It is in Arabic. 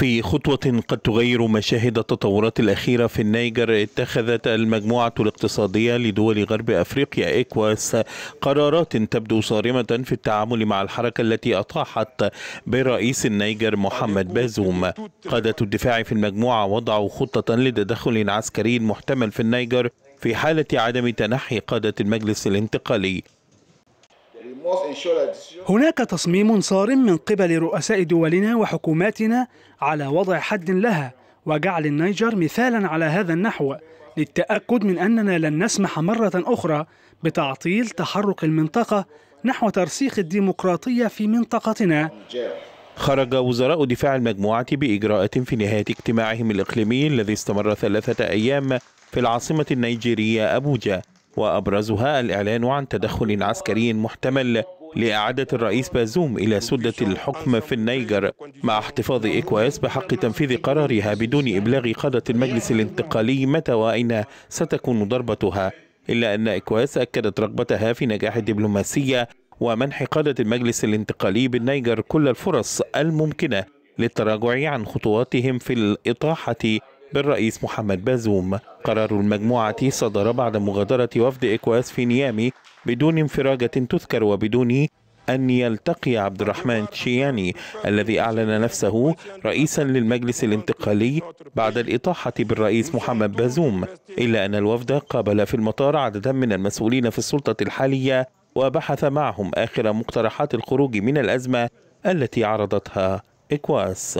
في خطوة قد تغير مشاهد التطورات الأخيرة في النيجر اتخذت المجموعة الاقتصادية لدول غرب أفريقيا إكواس قرارات تبدو صارمة في التعامل مع الحركة التي أطاحت برئيس النيجر محمد بازوم قادة الدفاع في المجموعة وضعوا خطة لتدخل عسكري محتمل في النيجر في حالة عدم تنحي قادة المجلس الانتقالي هناك تصميم صارم من قبل رؤساء دولنا وحكوماتنا على وضع حد لها وجعل النيجر مثالا على هذا النحو للتأكد من أننا لن نسمح مرة أخرى بتعطيل تحرك المنطقة نحو ترسيخ الديمقراطية في منطقتنا خرج وزراء دفاع المجموعة بإجراءات في نهاية اجتماعهم الإقليمي الذي استمر ثلاثة أيام في العاصمة النيجيرية أبوجا وأبرزها الإعلان عن تدخل عسكري محتمل لإعادة الرئيس بازوم إلى سدة الحكم في النيجر مع احتفاظ إكواس بحق تنفيذ قرارها بدون إبلاغ قادة المجلس الانتقالي متى وأين ستكون ضربتها إلا أن إكواس أكدت رغبتها في نجاح الدبلوماسية ومنح قادة المجلس الانتقالي بالنيجر كل الفرص الممكنة للتراجع عن خطواتهم في الإطاحة بالرئيس محمد بازوم قرار المجموعة صدر بعد مغادرة وفد إكواس في نيامي بدون انفراجة تذكر وبدون أن يلتقي عبد الرحمن تشياني الذي أعلن نفسه رئيسا للمجلس الانتقالي بعد الإطاحة بالرئيس محمد بازوم إلا أن الوفد قابل في المطار عددا من المسؤولين في السلطة الحالية وبحث معهم آخر مقترحات الخروج من الأزمة التي عرضتها إكواس